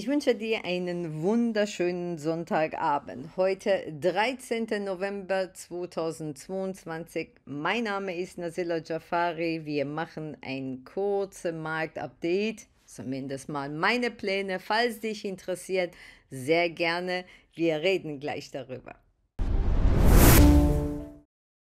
Ich wünsche dir einen wunderschönen Sonntagabend. Heute 13. November 2022. Mein Name ist Nasila Jafari. Wir machen ein kurzes Marktupdate. Zumindest mal meine Pläne. Falls dich interessiert, sehr gerne. Wir reden gleich darüber.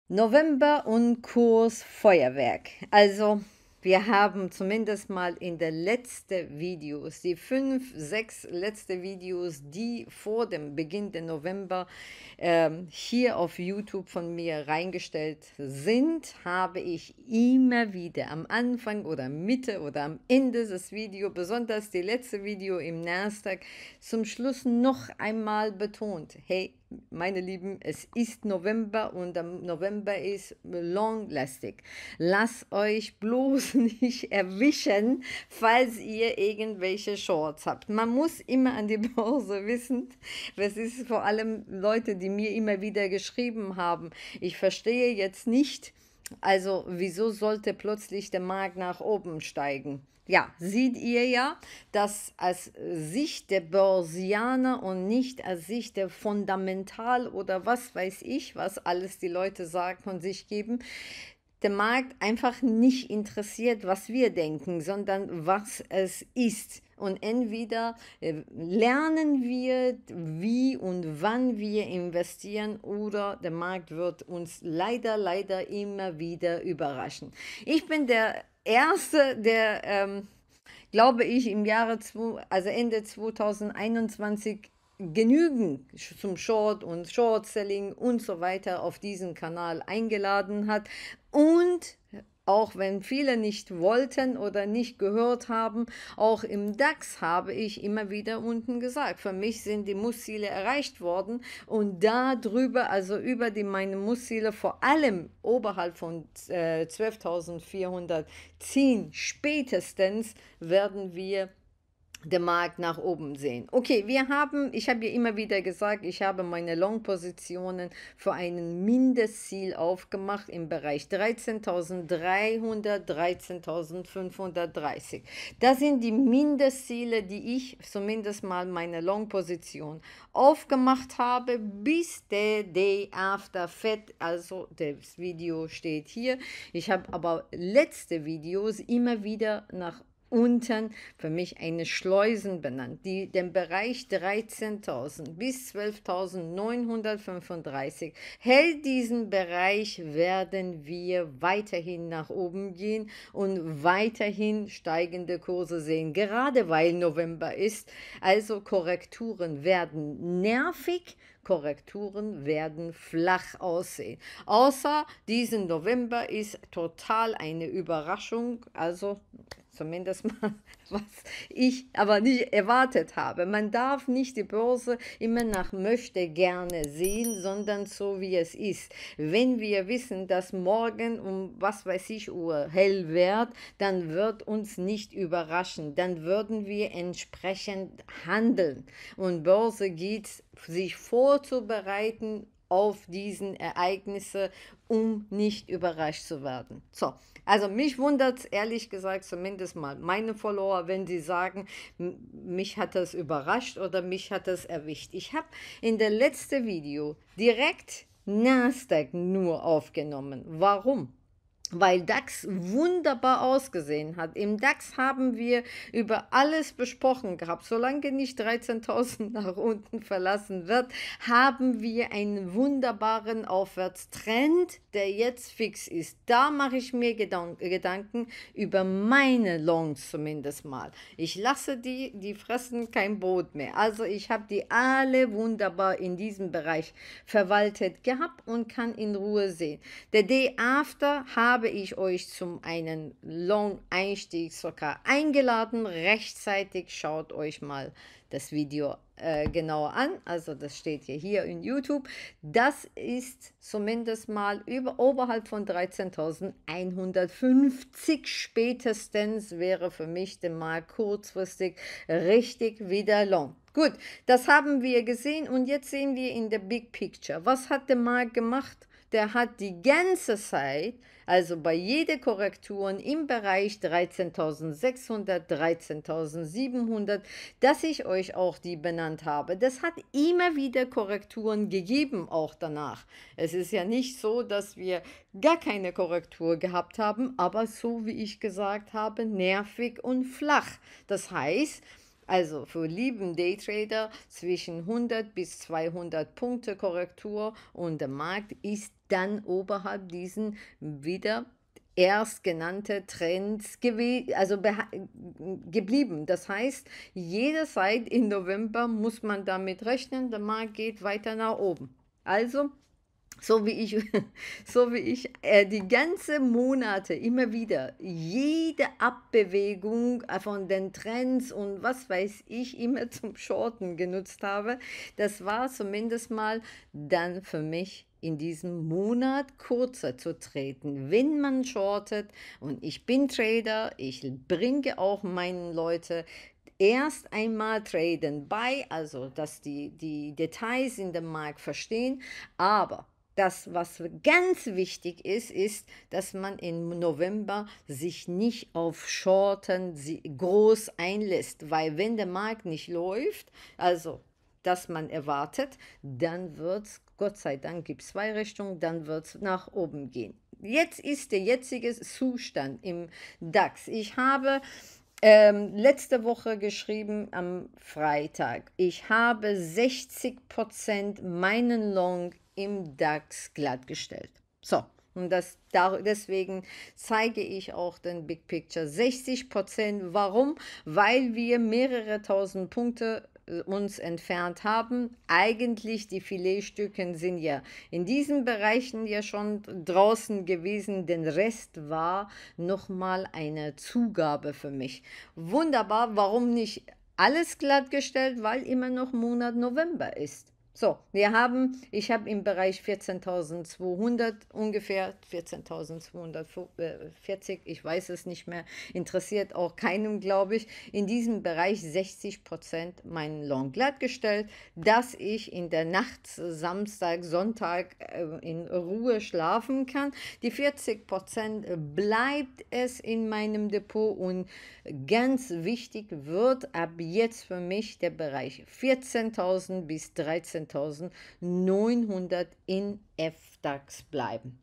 November und Kurs Feuerwerk. Also wir haben zumindest mal in der letzten Videos, die fünf, sechs letzte Videos, die vor dem Beginn der November äh, hier auf YouTube von mir reingestellt sind, habe ich immer wieder am Anfang oder Mitte oder am Ende des Videos, besonders die letzte Video im Nasdaq, zum Schluss noch einmal betont, hey, meine Lieben, es ist November und November ist longlastig. Lasst euch bloß nicht erwischen, falls ihr irgendwelche Shorts habt. Man muss immer an die Börse wissen. Das ist vor allem Leute, die mir immer wieder geschrieben haben. Ich verstehe jetzt nicht, also wieso sollte plötzlich der Markt nach oben steigen? Ja, seht ihr ja, dass als Sicht der Börsianer und nicht als Sicht der Fundamental oder was weiß ich, was alles die Leute sagen und sich geben, der Markt einfach nicht interessiert, was wir denken, sondern was es ist. Und entweder äh, lernen wir, wie und wann wir investieren, oder der Markt wird uns leider, leider immer wieder überraschen. Ich bin der erste, der, ähm, glaube ich, im Jahre, zwei, also Ende 2021 genügend zum Short und Short Selling und so weiter auf diesen Kanal eingeladen hat und auch wenn viele nicht wollten oder nicht gehört haben. Auch im DAX habe ich immer wieder unten gesagt, für mich sind die Mussziele erreicht worden und darüber, also über die meine Mussziele, vor allem oberhalb von äh, 12.410 spätestens werden wir den Markt nach oben sehen. Okay, wir haben, ich habe ja immer wieder gesagt, ich habe meine Long-Positionen für einen Mindestziel aufgemacht im Bereich 13.300, 13.530. Das sind die Mindestziele, die ich zumindest mal meine Long-Position aufgemacht habe, bis der Day After Fed, also das Video steht hier. Ich habe aber letzte Videos immer wieder nach unten für mich eine Schleusen benannt, die den Bereich 13.000 bis 12.935 hält. Diesen Bereich werden wir weiterhin nach oben gehen und weiterhin steigende Kurse sehen, gerade weil November ist. Also Korrekturen werden nervig, Korrekturen werden flach aussehen. Außer diesen November ist total eine Überraschung, also zumindest mal was ich aber nicht erwartet habe. Man darf nicht die Börse immer nach möchte gerne sehen, sondern so wie es ist. Wenn wir wissen, dass morgen um was weiß ich Uhr hell wird, dann wird uns nicht überraschen. Dann würden wir entsprechend handeln. Und Börse geht sich vorzubereiten auf diesen Ereignisse, um nicht überrascht zu werden. So, also mich wundert es ehrlich gesagt zumindest mal meine Follower, wenn sie sagen, mich hat das überrascht oder mich hat das erwischt. Ich habe in der letzten Video direkt Nasdaq nur aufgenommen. Warum? weil DAX wunderbar ausgesehen hat. Im DAX haben wir über alles besprochen gehabt. Solange nicht 13.000 nach unten verlassen wird, haben wir einen wunderbaren Aufwärtstrend, der jetzt fix ist. Da mache ich mir Gedank Gedanken über meine Longs zumindest mal. Ich lasse die, die fressen kein Brot mehr. Also ich habe die alle wunderbar in diesem Bereich verwaltet gehabt und kann in Ruhe sehen. Der Day After habe habe ich euch zum einen long Einstieg sogar eingeladen. Rechtzeitig schaut euch mal das Video äh, genauer an. Also das steht hier, hier in YouTube. Das ist zumindest mal über, oberhalb von 13.150 spätestens wäre für mich der Markt kurzfristig richtig wieder long. Gut, das haben wir gesehen und jetzt sehen wir in der Big Picture. Was hat der Markt gemacht? der hat die ganze Zeit, also bei jeder Korrektur im Bereich 13.600, 13.700, dass ich euch auch die benannt habe. Das hat immer wieder Korrekturen gegeben, auch danach. Es ist ja nicht so, dass wir gar keine Korrektur gehabt haben, aber so wie ich gesagt habe, nervig und flach. Das heißt, also für lieben Daytrader zwischen 100 bis 200 Punkte Korrektur und der Markt ist dann oberhalb diesen wieder erstgenannte Trends also geblieben. Das heißt, jederzeit im November muss man damit rechnen, der Markt geht weiter nach oben. Also so wie ich, so wie ich äh, die ganzen Monate immer wieder jede Abbewegung äh, von den Trends und was weiß ich immer zum Shorten genutzt habe, das war zumindest mal dann für mich in diesem Monat kurzer zu treten, wenn man shortet. Und ich bin Trader, ich bringe auch meinen Leute erst einmal traden bei, also dass die, die Details in dem Markt verstehen, aber das, was ganz wichtig ist, ist, dass man im November sich nicht auf Shorten groß einlässt, weil wenn der Markt nicht läuft, also dass man erwartet, dann wird es, Gott sei Dank, gibt es zwei Richtungen, dann wird es nach oben gehen. Jetzt ist der jetzige Zustand im DAX. Ich habe ähm, letzte Woche geschrieben am Freitag. Ich habe 60% meinen Long im DAX glattgestellt. So, und das, deswegen zeige ich auch den Big Picture 60 Prozent. Warum? Weil wir mehrere tausend Punkte äh, uns entfernt haben. Eigentlich die Filetstücken sind ja in diesen Bereichen ja schon draußen gewesen. Den Rest war nochmal eine Zugabe für mich. Wunderbar, warum nicht alles glattgestellt? Weil immer noch Monat November ist. So, wir haben, ich habe im Bereich 14.200 ungefähr, 14.240, äh, ich weiß es nicht mehr, interessiert auch keinem, glaube ich, in diesem Bereich 60 Prozent meinen Long glatt gestellt, dass ich in der Nacht Samstag, Sonntag äh, in Ruhe schlafen kann. Die 40 Prozent bleibt es in meinem Depot und ganz wichtig wird ab jetzt für mich der Bereich 14.000 bis 13.000. 19.900 in FDAX bleiben.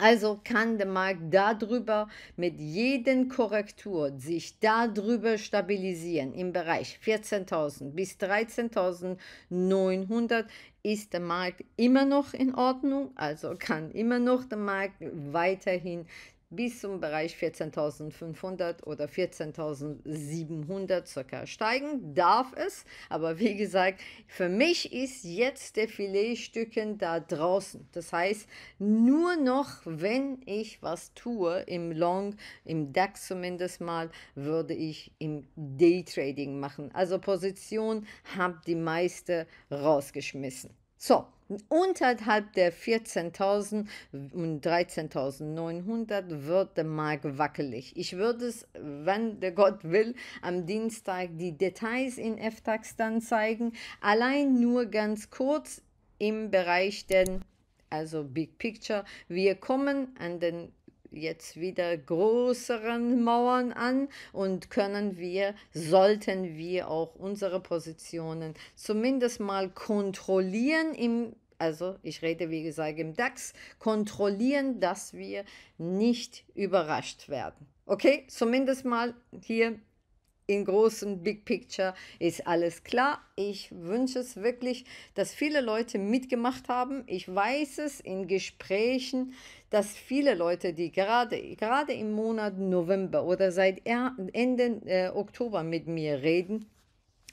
Also kann der Markt darüber mit jeden Korrektur sich darüber stabilisieren. Im Bereich 14.000 bis 13.900 ist der Markt immer noch in Ordnung, also kann immer noch der Markt weiterhin bis zum Bereich 14.500 oder 14.700 circa steigen. Darf es, aber wie gesagt, für mich ist jetzt der Filetstücken da draußen. Das heißt, nur noch, wenn ich was tue im Long, im DAX zumindest mal, würde ich im Daytrading machen. Also Position habe die meiste rausgeschmissen. So, unterhalb der 14.000 und 13.900 wird der Markt wackelig. Ich würde es, wenn der Gott will, am Dienstag die Details in FTAX dann zeigen. Allein nur ganz kurz im Bereich der also Big Picture. Wir kommen an den jetzt wieder größeren Mauern an und können wir, sollten wir auch unsere Positionen zumindest mal kontrollieren im also ich rede wie gesagt im DAX, kontrollieren, dass wir nicht überrascht werden. Okay, zumindest mal hier im großen Big Picture ist alles klar. Ich wünsche es wirklich, dass viele Leute mitgemacht haben. Ich weiß es in Gesprächen, dass viele Leute, die gerade, gerade im Monat November oder seit Ende äh, Oktober mit mir reden,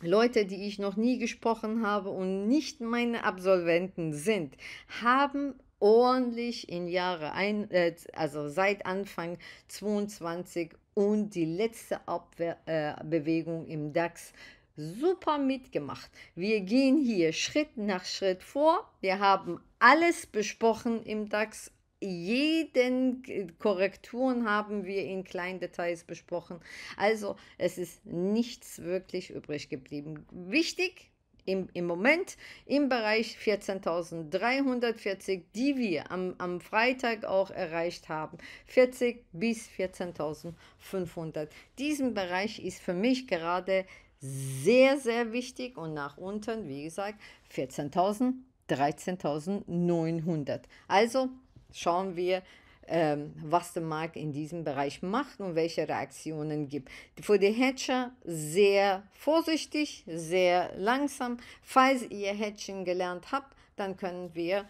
Leute, die ich noch nie gesprochen habe und nicht meine Absolventen sind, haben ordentlich in Jahre ein, äh, also seit Anfang 22 und die letzte Abwehr, äh, Bewegung im DAX super mitgemacht. Wir gehen hier Schritt nach Schritt vor. Wir haben alles besprochen im DAX. Jeden Korrekturen haben wir in kleinen Details besprochen. Also es ist nichts wirklich übrig geblieben. Wichtig, im, im Moment im Bereich 14.340, die wir am, am Freitag auch erreicht haben. 40 bis 14.500. Diesen Bereich ist für mich gerade sehr, sehr wichtig und nach unten, wie gesagt, 14.000, 13.900. Also schauen wir, ähm, was der Markt in diesem Bereich macht und welche Reaktionen gibt. Für die Hedger sehr vorsichtig, sehr langsam. Falls ihr Hedging gelernt habt, dann können wir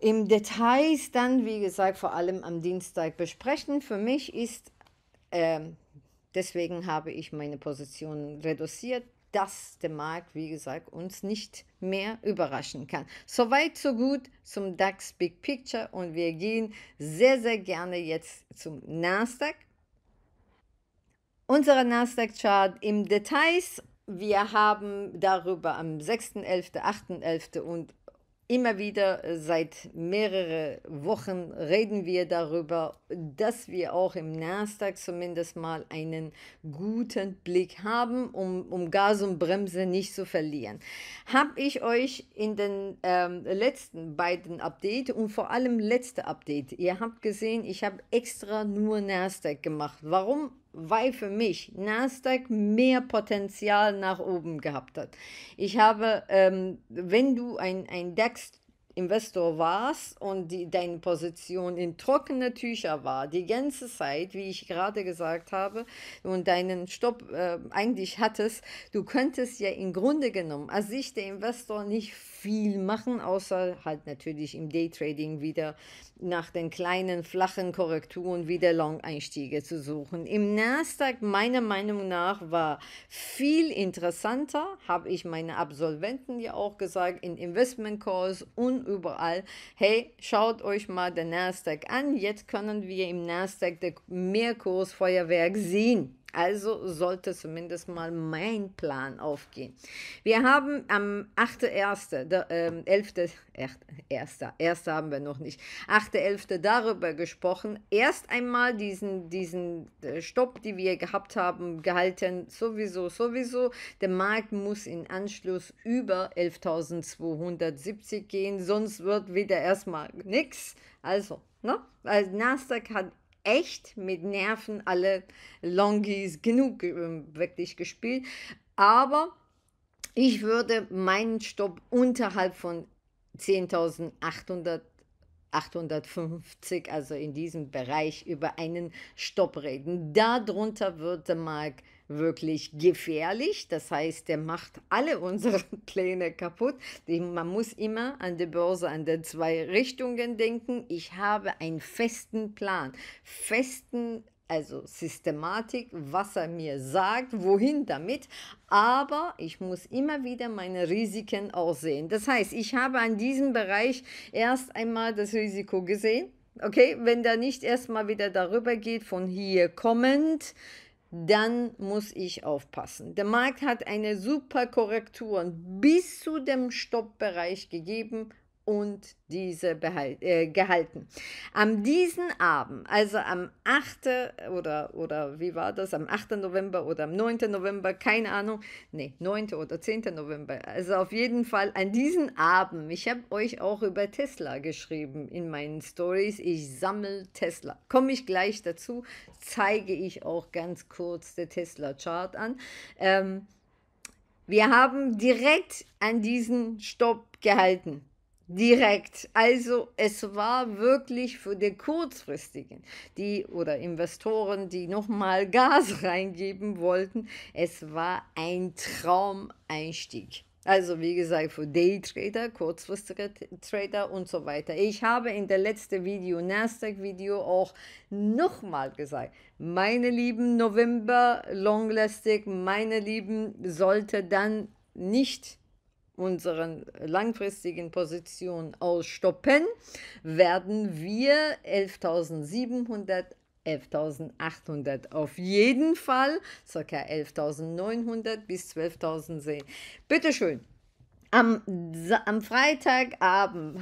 im Details dann, wie gesagt, vor allem am Dienstag besprechen. Für mich ist, äh, deswegen habe ich meine Position reduziert, dass der Markt, wie gesagt, uns nicht mehr überraschen kann. Soweit, so gut zum DAX Big Picture und wir gehen sehr, sehr gerne jetzt zum Nasdaq. Unsere Nasdaq-Chart im Details. Wir haben darüber am 6.11., 8.11. und Immer wieder äh, seit mehreren Wochen reden wir darüber, dass wir auch im Nasdaq zumindest mal einen guten Blick haben, um, um Gas und Bremse nicht zu verlieren. Habe ich euch in den ähm, letzten beiden Updates und vor allem letzte Update, ihr habt gesehen, ich habe extra nur Nasdaq gemacht. Warum? weil für mich Nasdaq mehr Potenzial nach oben gehabt hat. Ich habe, ähm, wenn du ein, ein DAX Investor warst und die, deine Position in trockene Tücher war, die ganze Zeit, wie ich gerade gesagt habe, und deinen Stopp äh, eigentlich hattest, du könntest ja im Grunde genommen als sich der Investor nicht viel machen, außer halt natürlich im Daytrading wieder nach den kleinen flachen Korrekturen wieder Long-Einstiege zu suchen. Im Nasdaq meiner Meinung nach war viel interessanter, habe ich meine Absolventen ja auch gesagt, in Investment Calls und überall. Hey, schaut euch mal den Nasdaq an. Jetzt können wir im Nasdaq den Mehrkurs Feuerwerk sehen. Also sollte zumindest mal mein Plan aufgehen. Wir haben am 8.1., äh, 11. haben wir noch nicht, 8.11. darüber gesprochen, erst einmal diesen, diesen äh, Stopp, den wir gehabt haben, gehalten, sowieso, sowieso. Der Markt muss in Anschluss über 11.270 gehen, sonst wird wieder erstmal nichts. Also, ne? Also Nasdaq hat echt mit Nerven alle Longies genug ähm, wirklich gespielt. Aber ich würde meinen Stopp unterhalb von 10.800 850, also in diesem Bereich, über einen Stopp reden. Darunter würde Mark wirklich gefährlich. Das heißt, der macht alle unsere Pläne kaputt. Man muss immer an der Börse, an den zwei Richtungen denken. Ich habe einen festen Plan, festen also Systematik, was er mir sagt, wohin damit. Aber ich muss immer wieder meine Risiken auch sehen. Das heißt, ich habe an diesem Bereich erst einmal das Risiko gesehen. Okay, wenn da nicht erstmal wieder darüber geht, von hier kommend, dann muss ich aufpassen. Der Markt hat eine super Korrektur bis zu dem Stoppbereich gegeben und diese behalt, äh, gehalten. Am diesen Abend, also am 8. oder, oder wie war das, am 8. November oder am 9. November, keine Ahnung, nee, 9. oder 10. November, also auf jeden Fall an diesen Abend, ich habe euch auch über Tesla geschrieben in meinen Stories, ich sammle Tesla. Komme ich gleich dazu, zeige ich auch ganz kurz den Tesla-Chart an. Ähm, wir haben direkt an diesen Stopp gehalten direkt. Also es war wirklich für die kurzfristigen, die oder Investoren, die nochmal Gas reingeben wollten. Es war ein Traumeinstieg. Also wie gesagt, für Daytrader, kurzfristige Trader und so weiter. Ich habe in der letzten Video, Nasdaq-Video auch nochmal gesagt, meine lieben November Long meine lieben, sollte dann nicht unseren langfristigen Position ausstoppen, werden wir 11.700 11.800 auf jeden Fall, ca. 11.900 bis 12.000 sehen. Bitteschön, am, am, Freitagabend,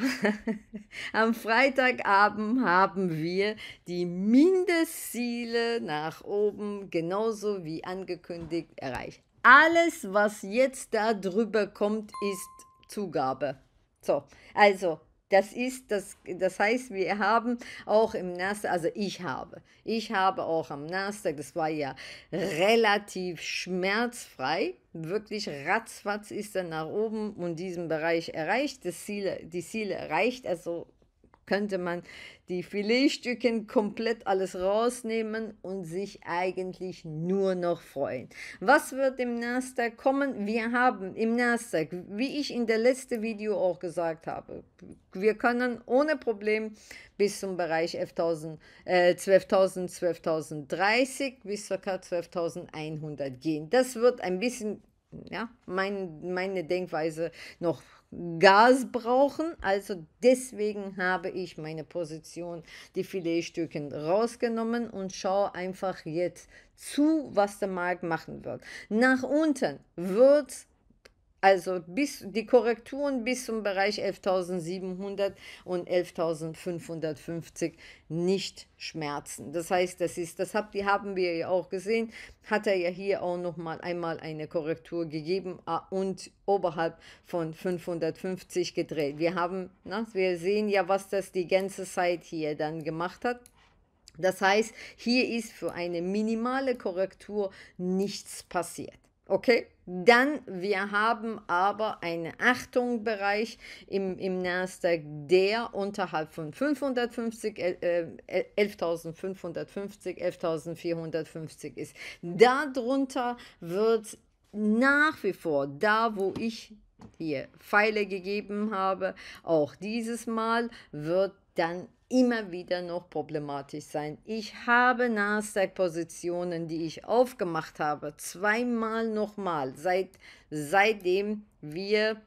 am Freitagabend haben wir die Mindestziele nach oben genauso wie angekündigt erreicht. Alles, was jetzt da drüber kommt, ist Zugabe. So, also das ist das, das heißt, wir haben auch im Nasdaq, also ich habe, ich habe auch am Nasdaq, das war ja relativ schmerzfrei, wirklich ratzfatz ist er nach oben und diesen Bereich erreicht, das Ziel, die Ziele erreicht, also könnte man die Filetstücken komplett alles rausnehmen und sich eigentlich nur noch freuen. Was wird im Nasdaq kommen? Wir haben im Nasdaq, wie ich in der letzten Video auch gesagt habe, wir können ohne Problem bis zum Bereich 11.000, äh, 12.000, 12.030 bis ca. 12.100 gehen. Das wird ein bisschen ja, mein, meine Denkweise noch Gas brauchen. Also deswegen habe ich meine Position, die Filetstücken rausgenommen und schaue einfach jetzt zu, was der Markt machen wird. Nach unten wird es also bis die Korrekturen bis zum Bereich 11.700 und 11.550 nicht schmerzen. Das heißt, das ist, das habt, die haben wir ja auch gesehen, hat er ja hier auch noch mal einmal eine Korrektur gegeben ah, und oberhalb von 550 gedreht. Wir haben, na, wir sehen ja, was das die ganze Zeit hier dann gemacht hat. Das heißt, hier ist für eine minimale Korrektur nichts passiert. Okay? Dann, wir haben aber einen Achtungbereich im, im Nasdaq, der unterhalb von 550, äh, 11.550, äh, 11.450 ist. Darunter wird nach wie vor, da wo ich hier Pfeile gegeben habe, auch dieses Mal wird dann immer wieder noch problematisch sein. Ich habe Nasdaq-Positionen, die ich aufgemacht habe, zweimal nochmal, seit, seitdem wir,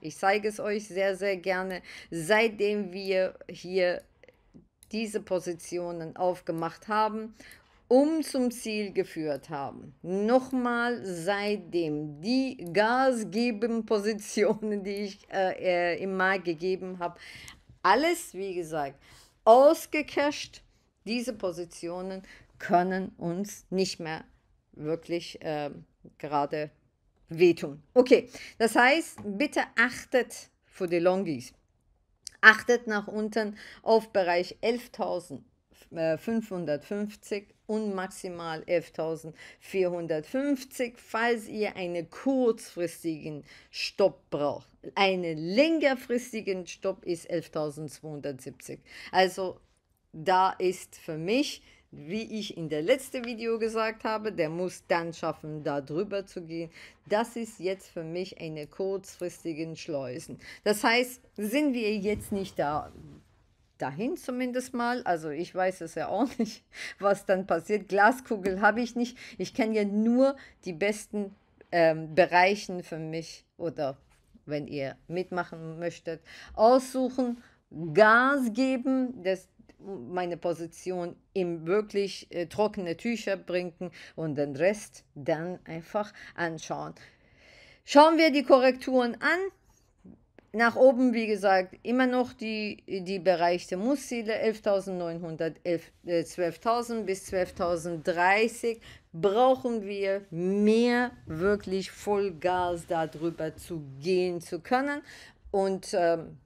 ich zeige es euch sehr, sehr gerne, seitdem wir hier diese Positionen aufgemacht haben, um zum Ziel geführt haben. Nochmal seitdem die Gas geben Positionen, die ich äh, äh, im Markt gegeben habe, alles, wie gesagt, ausgecasht. Diese Positionen können uns nicht mehr wirklich äh, gerade wehtun. Okay, das heißt, bitte achtet für die Longies. Achtet nach unten auf Bereich 11.000 550 äh, und maximal 11.450, falls ihr einen kurzfristigen Stopp braucht. Einen längerfristigen Stopp ist 11.270. Also da ist für mich wie ich in der letzten Video gesagt habe, der muss dann schaffen, da drüber zu gehen. Das ist jetzt für mich eine kurzfristigen Schleusen. Das heißt, sind wir jetzt nicht da dahin zumindest mal. Also ich weiß es ja auch nicht, was dann passiert. Glaskugel habe ich nicht. Ich kenne ja nur die besten ähm, Bereichen für mich oder wenn ihr mitmachen möchtet, aussuchen, Gas geben, das meine Position im wirklich äh, trockene Tücher bringen und den Rest dann einfach anschauen. Schauen wir die Korrekturen an. Nach oben, wie gesagt, immer noch die, die Bereich Mussziele 11.900, 11, äh, 12.000 bis 12.030 brauchen wir mehr wirklich Vollgas darüber zu gehen zu können. Und ähm,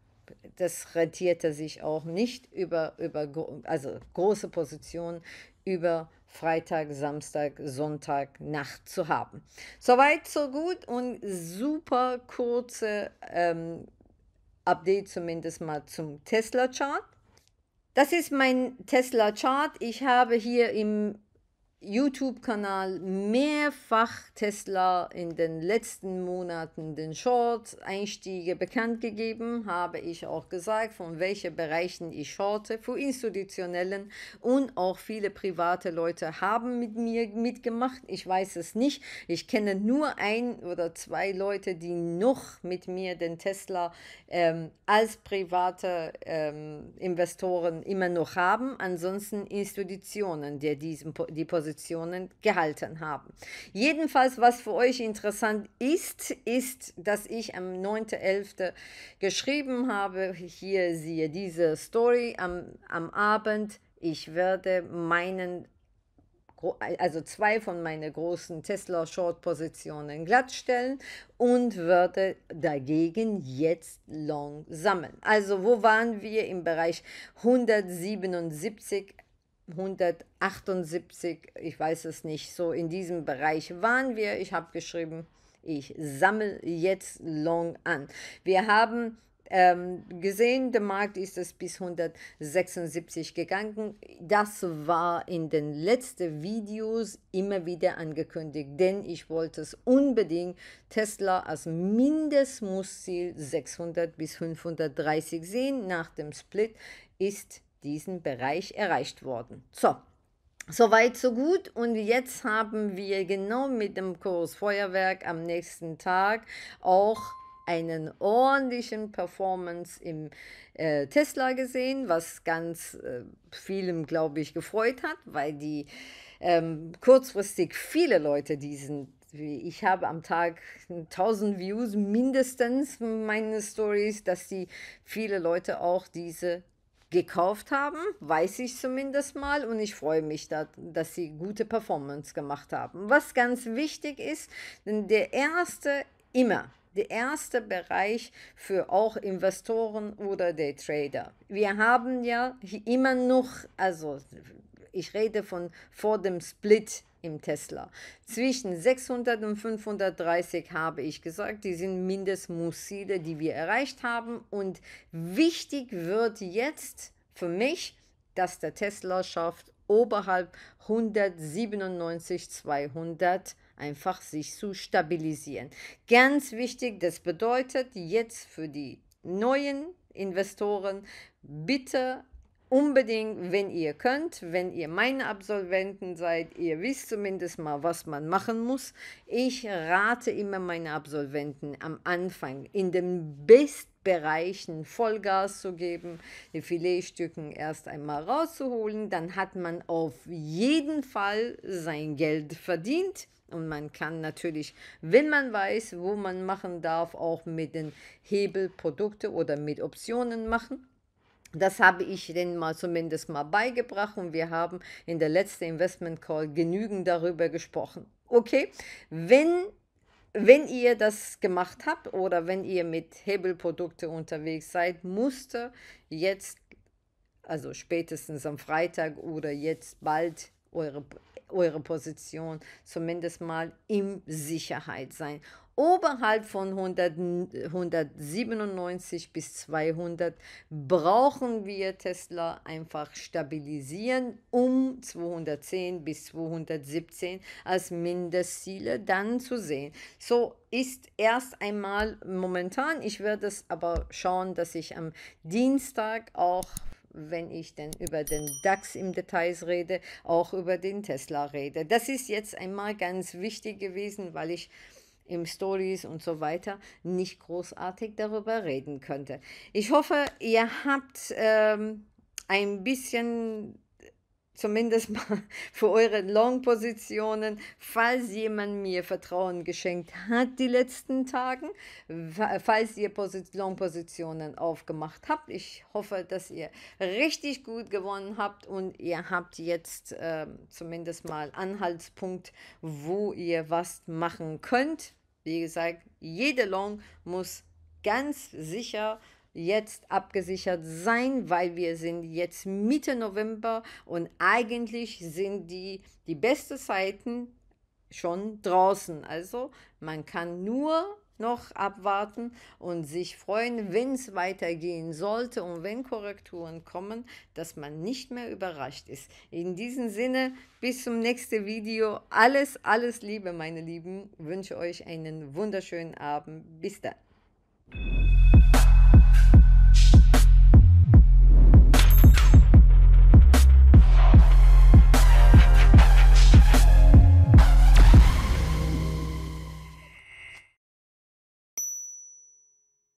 das rentierte sich auch nicht über, über also große Positionen über Freitag, Samstag, Sonntag, Nacht zu haben. Soweit, so gut und super kurze ähm, Update zumindest mal zum Tesla-Chart. Das ist mein Tesla-Chart. Ich habe hier im YouTube-Kanal mehrfach Tesla in den letzten Monaten den Short-Einstiege bekannt gegeben, habe ich auch gesagt, von welchen Bereichen ich shorte, für institutionellen und auch viele private Leute haben mit mir mitgemacht. Ich weiß es nicht. Ich kenne nur ein oder zwei Leute, die noch mit mir den Tesla ähm, als private ähm, Investoren immer noch haben. Ansonsten Institutionen, die diesen, die Position Positionen gehalten haben. Jedenfalls, was für euch interessant ist, ist, dass ich am 9.11. geschrieben habe, hier siehe diese Story am, am Abend, ich werde meinen also zwei von meinen großen Tesla Short Positionen glattstellen und würde dagegen jetzt Long sammeln. Also wo waren wir im Bereich 177 178, ich weiß es nicht, so in diesem Bereich waren wir. Ich habe geschrieben, ich sammle jetzt Long an. Wir haben ähm, gesehen, der Markt ist es bis 176 gegangen. Das war in den letzten Videos immer wieder angekündigt, denn ich wollte es unbedingt Tesla als Mindestmussziel 600 bis 530 sehen. Nach dem Split ist diesen Bereich erreicht worden. So, Soweit, so gut. Und jetzt haben wir genau mit dem Kurs Feuerwerk am nächsten Tag auch einen ordentlichen Performance im äh, Tesla gesehen, was ganz äh, vielem, glaube ich, gefreut hat, weil die ähm, kurzfristig viele Leute diesen wie ich habe am Tag 1000 Views mindestens meine Stories, dass die viele Leute auch diese gekauft haben, weiß ich zumindest mal und ich freue mich, da, dass sie gute Performance gemacht haben. Was ganz wichtig ist, denn der erste immer, der erste Bereich für auch Investoren oder der Trader. Wir haben ja immer noch, also ich rede von vor dem Split im Tesla. Zwischen 600 und 530 habe ich gesagt, die sind Mindestmussziele, die wir erreicht haben. Und wichtig wird jetzt für mich, dass der Tesla schafft, oberhalb 197, 200 einfach sich zu stabilisieren. Ganz wichtig, das bedeutet jetzt für die neuen Investoren, bitte unbedingt, wenn ihr könnt, wenn ihr meine Absolventen seid, ihr wisst zumindest mal, was man machen muss. Ich rate immer meine Absolventen am Anfang in den Bestbereichen Vollgas zu geben, die Filetstücken erst einmal rauszuholen, dann hat man auf jeden Fall sein Geld verdient. Und man kann natürlich, wenn man weiß, wo man machen darf, auch mit den Hebelprodukten oder mit Optionen machen. Das habe ich denen mal zumindest mal beigebracht und wir haben in der letzten Investment Call genügend darüber gesprochen. Okay, wenn wenn ihr das gemacht habt oder wenn ihr mit Hebelprodukte unterwegs seid, musste jetzt, also spätestens am Freitag oder jetzt bald eure, eure Position zumindest mal in Sicherheit sein oberhalb von 100, 197 bis 200 brauchen wir Tesla einfach stabilisieren um 210 bis 217 als Mindestziele dann zu sehen. So ist erst einmal momentan, ich werde es aber schauen, dass ich am Dienstag auch wenn ich dann über den DAX im Details rede, auch über den Tesla rede. Das ist jetzt einmal ganz wichtig gewesen, weil ich im Stories und so weiter nicht großartig darüber reden könnte. Ich hoffe, ihr habt ähm, ein bisschen zumindest mal für eure Long-Positionen, falls jemand mir Vertrauen geschenkt hat die letzten Tagen, falls ihr Long-Positionen aufgemacht habt. Ich hoffe, dass ihr richtig gut gewonnen habt und ihr habt jetzt äh, zumindest mal Anhaltspunkt, wo ihr was machen könnt. Wie gesagt, jede Long muss ganz sicher jetzt abgesichert sein, weil wir sind jetzt Mitte November und eigentlich sind die, die besten Zeiten schon draußen. Also man kann nur noch abwarten und sich freuen, wenn es weitergehen sollte und wenn Korrekturen kommen, dass man nicht mehr überrascht ist. In diesem Sinne, bis zum nächsten Video. Alles, alles Liebe, meine Lieben. Wünsche euch einen wunderschönen Abend. Bis dann.